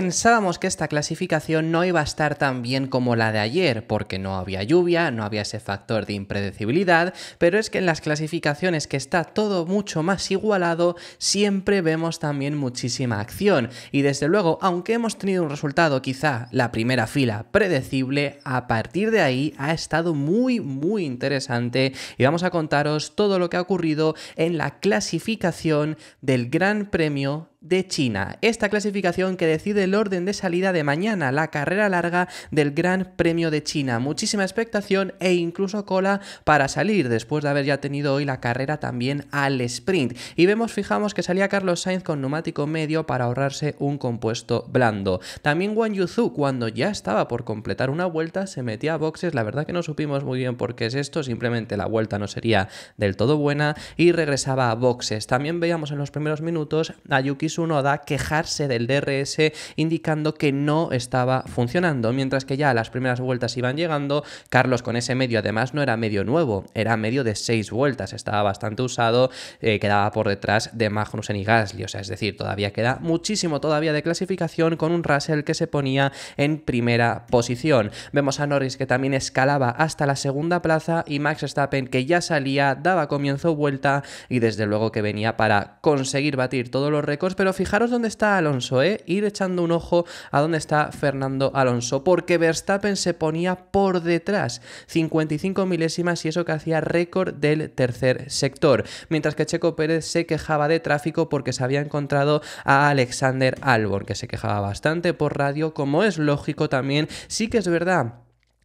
Pensábamos que esta clasificación no iba a estar tan bien como la de ayer, porque no había lluvia, no había ese factor de impredecibilidad, pero es que en las clasificaciones que está todo mucho más igualado, siempre vemos también muchísima acción. Y desde luego, aunque hemos tenido un resultado quizá la primera fila predecible, a partir de ahí ha estado muy muy interesante y vamos a contaros todo lo que ha ocurrido en la clasificación del Gran Premio de China. Esta clasificación que decide el orden de salida de mañana, la carrera larga del Gran Premio de China. Muchísima expectación e incluso cola para salir después de haber ya tenido hoy la carrera también al sprint. Y vemos, fijamos que salía Carlos Sainz con neumático medio para ahorrarse un compuesto blando. También Wang Yuzu cuando ya estaba por completar una vuelta se metía a boxes, la verdad que no supimos muy bien por qué es esto, simplemente la vuelta no sería del todo buena y regresaba a boxes. También veíamos en los primeros minutos a Yuki da quejarse del DRS indicando que no estaba funcionando, mientras que ya las primeras vueltas iban llegando, Carlos con ese medio además no era medio nuevo, era medio de seis vueltas, estaba bastante usado, eh, quedaba por detrás de Magnussen y Gasly, o sea, es decir, todavía queda muchísimo todavía de clasificación con un Russell que se ponía en primera posición. Vemos a Norris que también escalaba hasta la segunda plaza y Max Verstappen que ya salía, daba comienzo vuelta y desde luego que venía para conseguir batir todos los récords, pero fijaros dónde está Alonso, ¿eh? Ir echando un ojo a dónde está Fernando Alonso, porque Verstappen se ponía por detrás, 55 milésimas y eso que hacía récord del tercer sector, mientras que Checo Pérez se quejaba de tráfico porque se había encontrado a Alexander Albon, que se quejaba bastante por radio, como es lógico también, sí que es verdad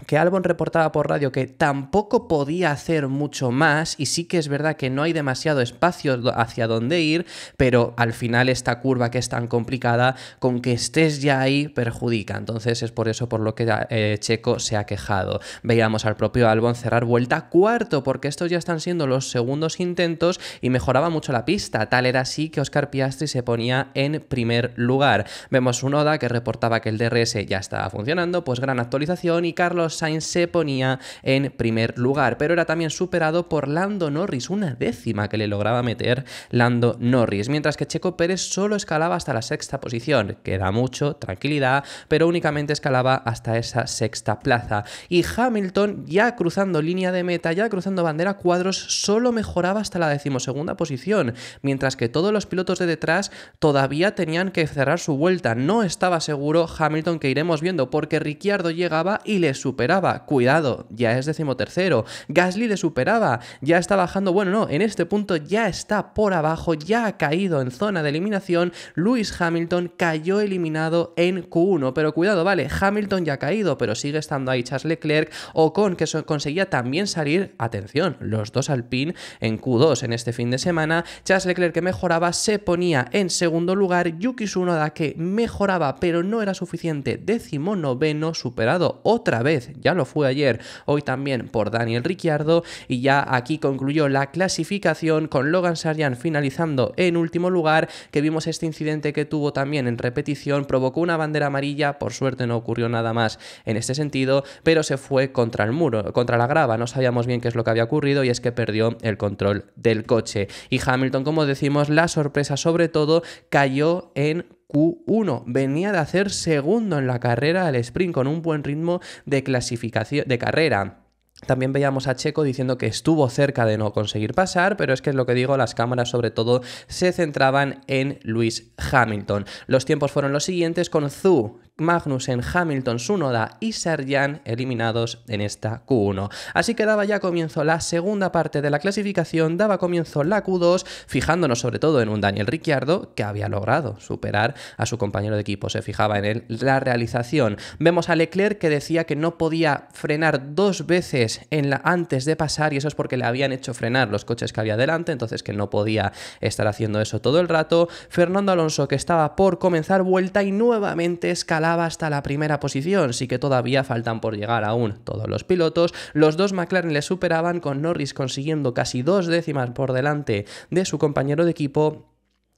que Albon reportaba por radio que tampoco podía hacer mucho más y sí que es verdad que no hay demasiado espacio hacia dónde ir, pero al final esta curva que es tan complicada, con que estés ya ahí, perjudica. Entonces es por eso por lo que eh, Checo se ha quejado. Veíamos al propio Albon cerrar vuelta cuarto, porque estos ya están siendo los segundos intentos y mejoraba mucho la pista. Tal era así que Oscar Piastri se ponía en primer lugar. Vemos un Oda que reportaba que el DRS ya estaba funcionando, pues gran actualización y Carlos Sainz se ponía en primer lugar, pero era también superado por Lando Norris, una décima que le lograba meter Lando Norris, mientras que Checo Pérez solo escalaba hasta la sexta posición, queda mucho, tranquilidad, pero únicamente escalaba hasta esa sexta plaza. Y Hamilton, ya cruzando línea de meta, ya cruzando bandera cuadros, solo mejoraba hasta la decimosegunda posición, mientras que todos los pilotos de detrás todavía tenían que cerrar su vuelta. No estaba seguro Hamilton que iremos viendo, porque Ricciardo llegaba y le superaba superaba, cuidado, ya es decimotercero, Gasly le superaba, ya está bajando, bueno, no, en este punto ya está por abajo, ya ha caído en zona de eliminación, Lewis Hamilton cayó eliminado en Q1, pero cuidado, vale, Hamilton ya ha caído, pero sigue estando ahí Charles Leclerc, Ocon, que conseguía también salir, atención, los dos al pin en Q2 en este fin de semana, Charles Leclerc que mejoraba, se ponía en segundo lugar, Yuki Tsunoda que mejoraba, pero no era suficiente, décimo noveno, superado otra vez ya lo fue ayer, hoy también por Daniel Ricciardo y ya aquí concluyó la clasificación con Logan Sarjan finalizando en último lugar, que vimos este incidente que tuvo también en repetición, provocó una bandera amarilla, por suerte no ocurrió nada más en este sentido, pero se fue contra el muro, contra la grava, no sabíamos bien qué es lo que había ocurrido y es que perdió el control del coche. Y Hamilton, como decimos, la sorpresa sobre todo cayó en Q1. Venía de hacer segundo en la carrera al sprint con un buen ritmo de clasificación de carrera. También veíamos a Checo diciendo que estuvo cerca de no conseguir pasar, pero es que es lo que digo, las cámaras sobre todo se centraban en Luis Hamilton. Los tiempos fueron los siguientes con Zhu Magnussen, Hamilton, Sunoda y Sergian eliminados en esta Q1. Así que daba ya comienzo la segunda parte de la clasificación, daba comienzo la Q2, fijándonos sobre todo en un Daniel Ricciardo que había logrado superar a su compañero de equipo, se fijaba en él la realización. Vemos a Leclerc que decía que no podía frenar dos veces antes de pasar y eso es porque le habían hecho frenar los coches que había delante, entonces que no podía estar haciendo eso todo el rato. Fernando Alonso que estaba por comenzar vuelta y nuevamente escalar hasta la primera posición, sí que todavía faltan por llegar aún todos los pilotos. Los dos McLaren le superaban con Norris consiguiendo casi dos décimas por delante de su compañero de equipo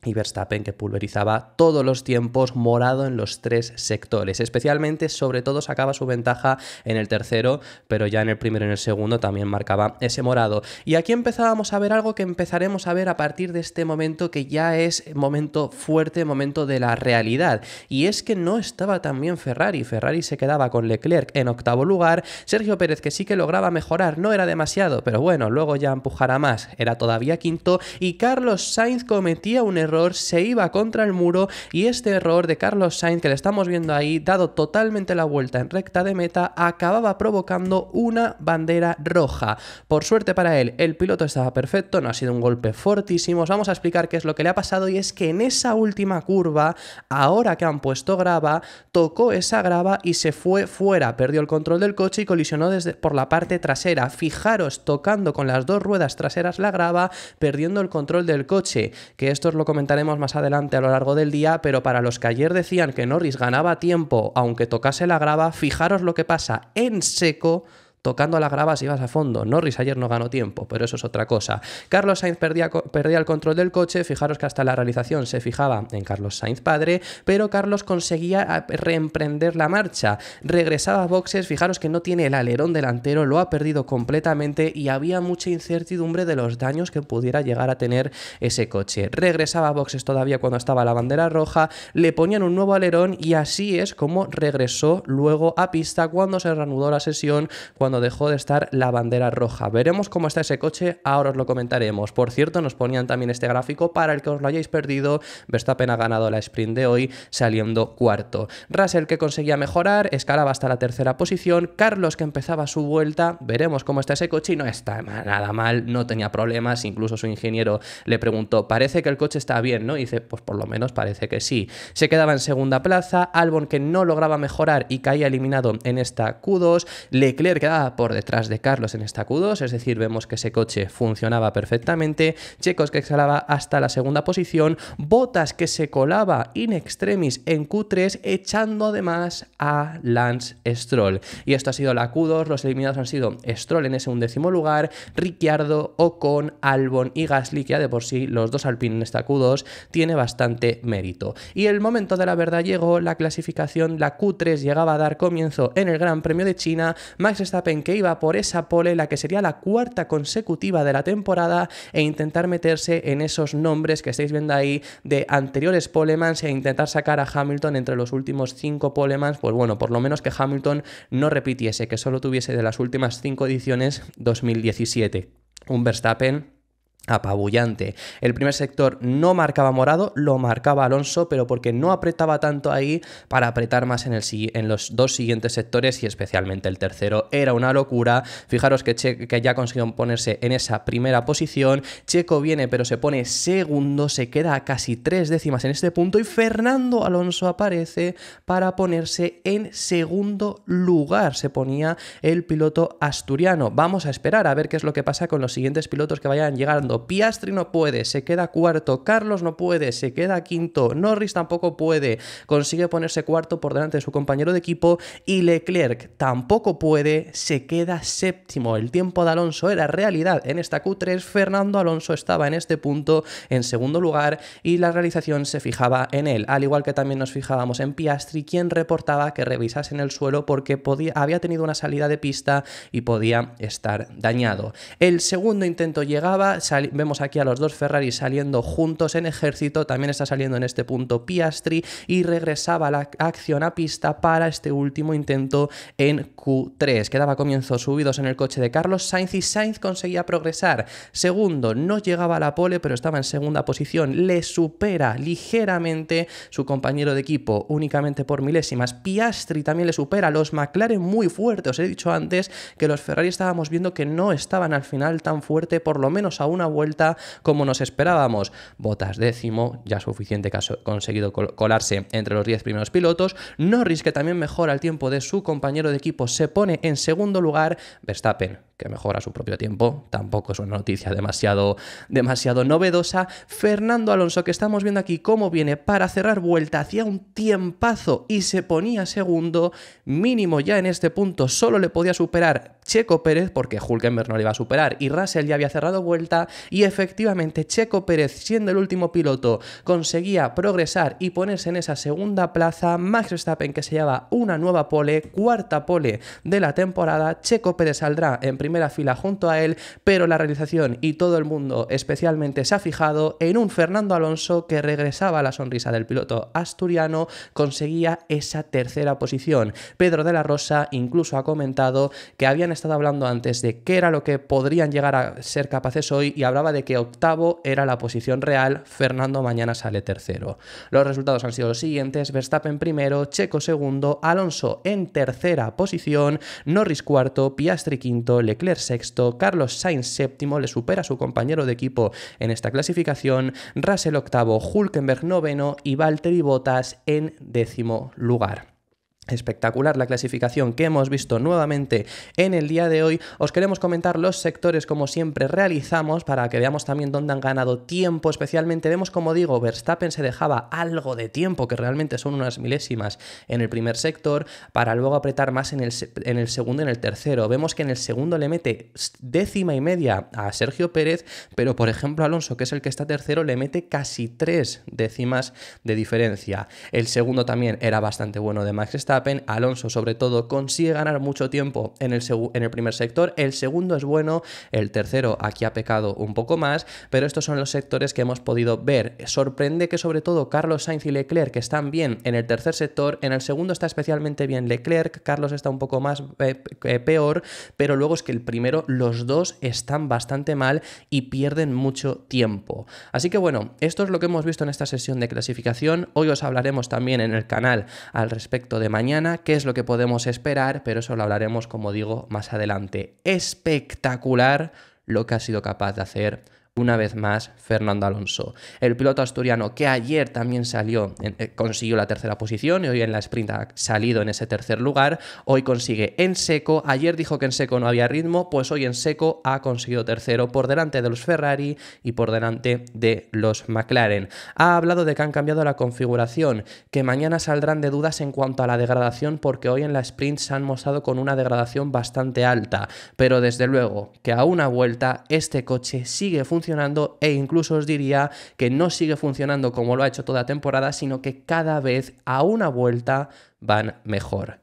y Verstappen que pulverizaba todos los tiempos morado en los tres sectores. Especialmente, sobre todo, sacaba su ventaja en el tercero, pero ya en el primero y en el segundo también marcaba ese morado. Y aquí empezábamos a ver algo que empezaremos a ver a partir de este momento, que ya es momento fuerte, momento de la realidad. Y es que no estaba tan bien Ferrari. Ferrari se quedaba con Leclerc en octavo lugar. Sergio Pérez, que sí que lograba mejorar, no era demasiado, pero bueno, luego ya empujara más. Era todavía quinto. Y Carlos Sainz cometía un error se iba contra el muro y este error de Carlos Sainz que le estamos viendo ahí, dado totalmente la vuelta en recta de meta, acababa provocando una bandera roja. Por suerte para él, el piloto estaba perfecto, no ha sido un golpe fortísimo. vamos a explicar qué es lo que le ha pasado y es que en esa última curva, ahora que han puesto grava, tocó esa grava y se fue fuera, perdió el control del coche y colisionó desde por la parte trasera. Fijaros, tocando con las dos ruedas traseras la grava, perdiendo el control del coche, que esto es lo comentaremos más adelante a lo largo del día, pero para los que ayer decían que Norris ganaba tiempo aunque tocase la grava, fijaros lo que pasa en seco tocando grava si vas a fondo. Norris ayer no ganó tiempo, pero eso es otra cosa. Carlos Sainz perdía, perdía el control del coche, fijaros que hasta la realización se fijaba en Carlos Sainz padre, pero Carlos conseguía eh, reemprender la marcha. Regresaba a boxes, fijaros que no tiene el alerón delantero, lo ha perdido completamente y había mucha incertidumbre de los daños que pudiera llegar a tener ese coche. Regresaba a boxes todavía cuando estaba la bandera roja, le ponían un nuevo alerón y así es como regresó luego a pista cuando se reanudó la sesión, cuando dejó de estar la bandera roja. Veremos cómo está ese coche, ahora os lo comentaremos. Por cierto, nos ponían también este gráfico para el que os lo hayáis perdido. Verstappen ha ganado la sprint de hoy saliendo cuarto. Russell que conseguía mejorar, escalaba hasta la tercera posición. Carlos que empezaba su vuelta, veremos cómo está ese coche y no está nada mal, no tenía problemas. Incluso su ingeniero le preguntó, parece que el coche está bien, ¿no? Y dice, pues por lo menos parece que sí. Se quedaba en segunda plaza, Albon que no lograba mejorar y caía eliminado en esta Q2, Leclerc quedaba por detrás de Carlos en esta Q2, es decir, vemos que ese coche funcionaba perfectamente, Checos que exhalaba hasta la segunda posición, Botas que se colaba in extremis en Q3, echando además a Lance Stroll. Y esto ha sido la Q2, los eliminados han sido Stroll en ese undécimo lugar, Ricciardo, Ocon, Albon y Gasly, que de por sí los dos Alpine en esta Q2 tiene bastante mérito. Y el momento de la verdad llegó, la clasificación, la Q3 llegaba a dar comienzo en el Gran Premio de China, Max está que iba por esa pole, la que sería la cuarta consecutiva de la temporada, e intentar meterse en esos nombres que estáis viendo ahí de anteriores polemans e intentar sacar a Hamilton entre los últimos cinco polemans, pues bueno, por lo menos que Hamilton no repitiese, que solo tuviese de las últimas cinco ediciones 2017. Un Verstappen apabullante. El primer sector no marcaba Morado, lo marcaba Alonso, pero porque no apretaba tanto ahí para apretar más en, el, en los dos siguientes sectores y especialmente el tercero. Era una locura. Fijaros que, que ya consiguió ponerse en esa primera posición. Checo viene pero se pone segundo, se queda a casi tres décimas en este punto y Fernando Alonso aparece para ponerse en segundo lugar. Se ponía el piloto asturiano. Vamos a esperar a ver qué es lo que pasa con los siguientes pilotos que vayan llegando Piastri no puede, se queda cuarto. Carlos no puede, se queda quinto. Norris tampoco puede, consigue ponerse cuarto por delante de su compañero de equipo. Y Leclerc tampoco puede, se queda séptimo. El tiempo de Alonso era realidad en esta Q3. Fernando Alonso estaba en este punto en segundo lugar y la realización se fijaba en él. Al igual que también nos fijábamos en Piastri, quien reportaba que revisasen el suelo porque había tenido una salida de pista y podía estar dañado. El segundo intento llegaba, se vemos aquí a los dos Ferrari saliendo juntos en ejército, también está saliendo en este punto Piastri y regresaba la acción a pista para este último intento en Q3, quedaba comienzos comienzo subidos en el coche de Carlos Sainz y Sainz conseguía progresar. Segundo, no llegaba a la pole, pero estaba en segunda posición, le supera ligeramente su compañero de equipo, únicamente por milésimas. Piastri también le supera, los McLaren muy fuertes, os he dicho antes que los Ferrari estábamos viendo que no estaban al final tan fuerte, por lo menos a una vuelta como nos esperábamos. Botas décimo, ya suficiente que ha conseguido colarse entre los 10 primeros pilotos. Norris, que también mejora el tiempo de su compañero de equipo, se pone en segundo lugar. Verstappen, que mejora su propio tiempo, tampoco es una noticia demasiado, demasiado novedosa. Fernando Alonso, que estamos viendo aquí cómo viene para cerrar vuelta, hacía un tiempazo y se ponía segundo, mínimo ya en este punto solo le podía superar Checo Pérez, porque Hulkenberg no le iba a superar y Russell ya había cerrado vuelta, y efectivamente Checo Pérez siendo el último piloto conseguía progresar y ponerse en esa segunda plaza, Max Verstappen que se lleva una nueva pole, cuarta pole de la temporada, Checo Pérez saldrá en primera fila junto a él, pero la realización y todo el mundo especialmente se ha fijado en un Fernando Alonso que regresaba a la sonrisa del piloto asturiano, conseguía esa tercera posición. Pedro de la Rosa incluso ha comentado que habían estado hablando antes de qué era lo que podrían llegar a ser capaces hoy y hablaba de que octavo era la posición real, Fernando mañana sale tercero. Los resultados han sido los siguientes, Verstappen primero, Checo segundo, Alonso en tercera posición, Norris cuarto, Piastri quinto, Leclerc sexto, Carlos Sainz séptimo, le supera su compañero de equipo en esta clasificación, Russell octavo, Hulkenberg noveno y Valtteri Bottas en décimo lugar. Espectacular la clasificación que hemos visto nuevamente en el día de hoy. Os queremos comentar los sectores como siempre realizamos para que veamos también dónde han ganado tiempo. Especialmente vemos como digo, Verstappen se dejaba algo de tiempo, que realmente son unas milésimas en el primer sector, para luego apretar más en el, segundo y en el tercero. Vemos que en el segundo le mete décima y media a Sergio Pérez, pero por ejemplo Alonso, que es el que está tercero, le mete casi tres décimas de diferencia. El segundo también era bastante bueno de Max Alonso sobre todo, consigue ganar mucho tiempo en el, en el primer sector, el segundo es bueno, el tercero aquí ha pecado un poco más, pero estos son los sectores que hemos podido ver. Sorprende que sobre todo Carlos Sainz y Leclerc están bien en el tercer sector, en el segundo está especialmente bien Leclerc, Carlos está un poco más eh, eh, peor, pero luego es que el primero los dos están bastante mal y pierden mucho tiempo. Así que bueno, esto es lo que hemos visto en esta sesión de clasificación. Hoy os hablaremos también en el canal al respecto de mañana qué es lo que podemos esperar, pero eso lo hablaremos, como digo, más adelante. Espectacular lo que ha sido capaz de hacer una vez más Fernando Alonso. El piloto asturiano que ayer también salió, eh, consiguió la tercera posición y hoy en la sprint ha salido en ese tercer lugar, hoy consigue en seco, ayer dijo que en seco no había ritmo, pues hoy en seco ha conseguido tercero por delante de los Ferrari y por delante de los McLaren. Ha hablado de que han cambiado la configuración, que mañana saldrán de dudas en cuanto a la degradación porque hoy en la sprint se han mostrado con una degradación bastante alta, pero desde luego que a una vuelta este coche sigue funcionando e incluso os diría que no sigue funcionando como lo ha hecho toda temporada, sino que cada vez a una vuelta van mejor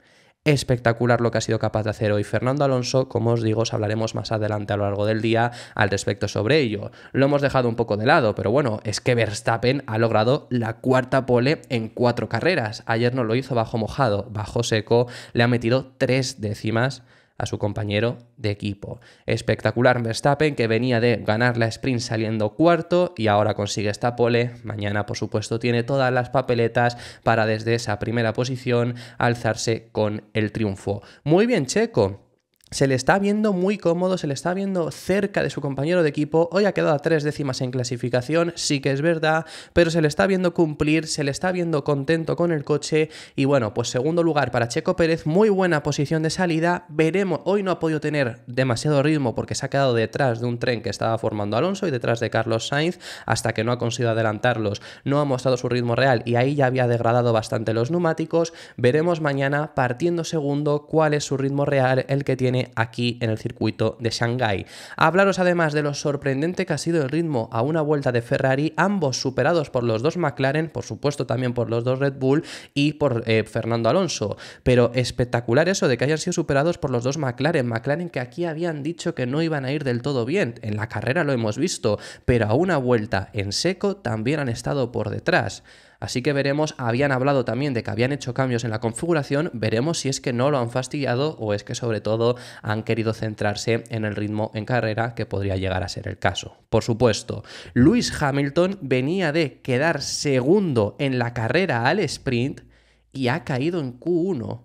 espectacular lo que ha sido capaz de hacer hoy Fernando Alonso, como os digo, os hablaremos más adelante a lo largo del día al respecto sobre ello. Lo hemos dejado un poco de lado, pero bueno, es que Verstappen ha logrado la cuarta pole en cuatro carreras. Ayer no lo hizo bajo mojado, bajo seco, le ha metido tres décimas a su compañero de equipo. Espectacular Verstappen que venía de ganar la sprint saliendo cuarto y ahora consigue esta pole. Mañana por supuesto tiene todas las papeletas para desde esa primera posición alzarse con el triunfo. Muy bien Checo se le está viendo muy cómodo, se le está viendo cerca de su compañero de equipo, hoy ha quedado a tres décimas en clasificación, sí que es verdad, pero se le está viendo cumplir, se le está viendo contento con el coche y bueno, pues segundo lugar para Checo Pérez, muy buena posición de salida, veremos, hoy no ha podido tener demasiado ritmo porque se ha quedado detrás de un tren que estaba formando Alonso y detrás de Carlos Sainz, hasta que no ha conseguido adelantarlos, no ha mostrado su ritmo real y ahí ya había degradado bastante los neumáticos, veremos mañana partiendo segundo cuál es su ritmo real, el que tiene aquí en el circuito de Shanghai. hablaros además de lo sorprendente que ha sido el ritmo a una vuelta de Ferrari, ambos superados por los dos McLaren, por supuesto también por los dos Red Bull y por eh, Fernando Alonso. Pero espectacular eso de que hayan sido superados por los dos McLaren, McLaren que aquí habían dicho que no iban a ir del todo bien. En la carrera lo hemos visto, pero a una vuelta en seco también han estado por detrás. Así que veremos, habían hablado también de que habían hecho cambios en la configuración, veremos si es que no lo han fastidiado o es que sobre todo han querido centrarse en el ritmo en carrera que podría llegar a ser el caso. Por supuesto, Luis Hamilton venía de quedar segundo en la carrera al sprint y ha caído en Q1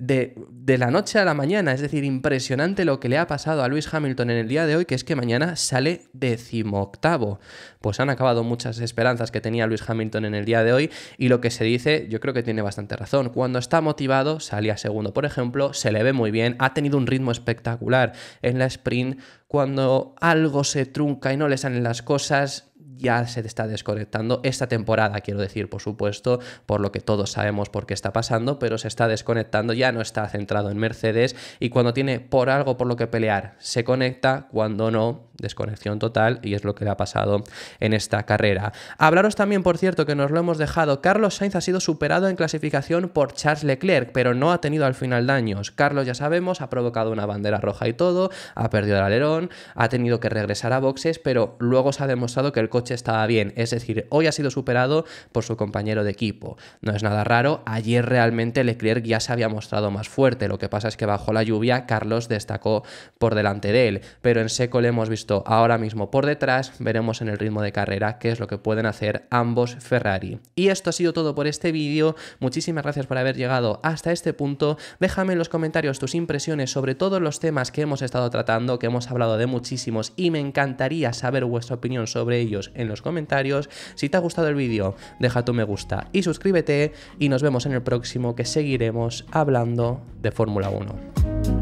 de, la noche a la mañana. Es decir, impresionante lo que le ha pasado a Luis Hamilton en el día de hoy, que es que mañana sale decimoctavo. Pues han acabado muchas esperanzas que tenía Luis Hamilton en el día de hoy y lo que se dice yo creo que tiene bastante razón. Cuando está motivado, salía segundo, por ejemplo, se le ve muy bien, ha tenido un ritmo espectacular en la sprint. Cuando algo se trunca y no le salen las cosas, ya se está desconectando esta temporada, quiero decir, por supuesto, por lo que todos sabemos por qué está pasando, pero se está desconectando, ya no está centrado en Mercedes y cuando tiene por algo por lo que pelear, se conecta, cuando no, desconexión total y es lo que le ha pasado en esta carrera. Hablaros también, por cierto, que nos lo hemos dejado, Carlos Sainz ha sido superado en clasificación por Charles Leclerc, pero no ha tenido al final daños. Carlos, ya sabemos, ha provocado una bandera roja y todo, ha perdido el alerón, ha tenido que regresar a boxes, pero luego se ha demostrado que el coche estaba bien, es decir, hoy ha sido superado por su compañero de equipo. No es nada raro, ayer realmente Leclerc ya se había mostrado más fuerte, lo que pasa es que bajo la lluvia Carlos destacó por delante de él, pero en seco le hemos visto ahora mismo por detrás, veremos en el ritmo de carrera qué es lo que pueden hacer ambos Ferrari. Y esto ha sido todo por este vídeo, muchísimas gracias por haber llegado hasta este punto, déjame en los comentarios tus impresiones sobre todos los temas que hemos estado tratando, que hemos hablado de muchísimos y me encantaría saber vuestra opinión sobre ellos en los comentarios. Si te ha gustado el vídeo, deja tu me gusta y suscríbete y nos vemos en el próximo que seguiremos hablando de Fórmula 1.